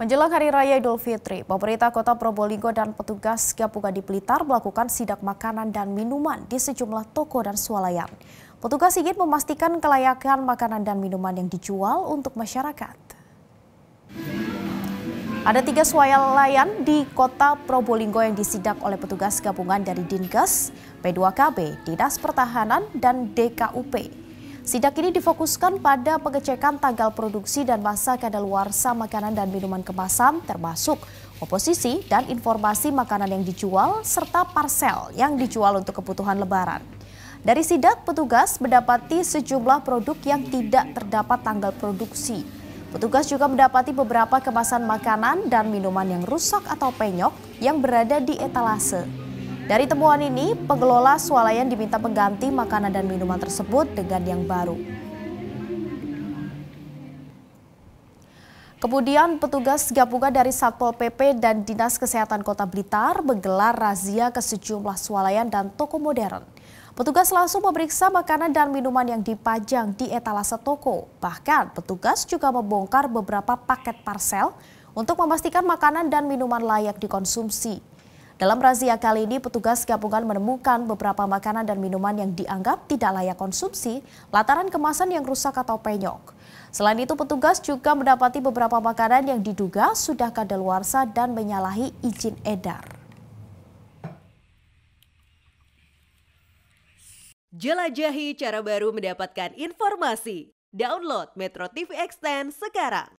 Menjelang Hari Raya Idul Fitri, pemerintah kota Probolinggo dan petugas gabungan di Blitar melakukan sidak makanan dan minuman di sejumlah toko dan swalayan. Petugas ingin memastikan kelayakan makanan dan minuman yang dijual untuk masyarakat. Ada tiga swalayan di kota Probolinggo yang disidak oleh petugas gabungan dari Dinkes, P2KB, Dinas Pertahanan, dan DKUP. Sidak ini difokuskan pada pengecekan tanggal produksi dan masa kadaluarsa makanan dan minuman kemasan termasuk oposisi dan informasi makanan yang dijual serta parsel yang dijual untuk kebutuhan lebaran. Dari sidak, petugas mendapati sejumlah produk yang tidak terdapat tanggal produksi. Petugas juga mendapati beberapa kemasan makanan dan minuman yang rusak atau penyok yang berada di etalase. Dari temuan ini, pengelola swalayan diminta mengganti makanan dan minuman tersebut dengan yang baru. Kemudian petugas gabungan dari Satpol PP dan Dinas Kesehatan Kota Blitar menggelar razia ke sejumlah swalayan dan toko modern. Petugas langsung memeriksa makanan dan minuman yang dipajang di etalase toko. Bahkan petugas juga membongkar beberapa paket parsel untuk memastikan makanan dan minuman layak dikonsumsi. Dalam razia kali ini, petugas gabungan menemukan beberapa makanan dan minuman yang dianggap tidak layak konsumsi lataran kemasan yang rusak atau penyok. Selain itu, petugas juga mendapati beberapa makanan yang diduga sudah kadaluarsa dan menyalahi izin edar. Jelajahi cara baru mendapatkan informasi. Download Metro TV Extend sekarang.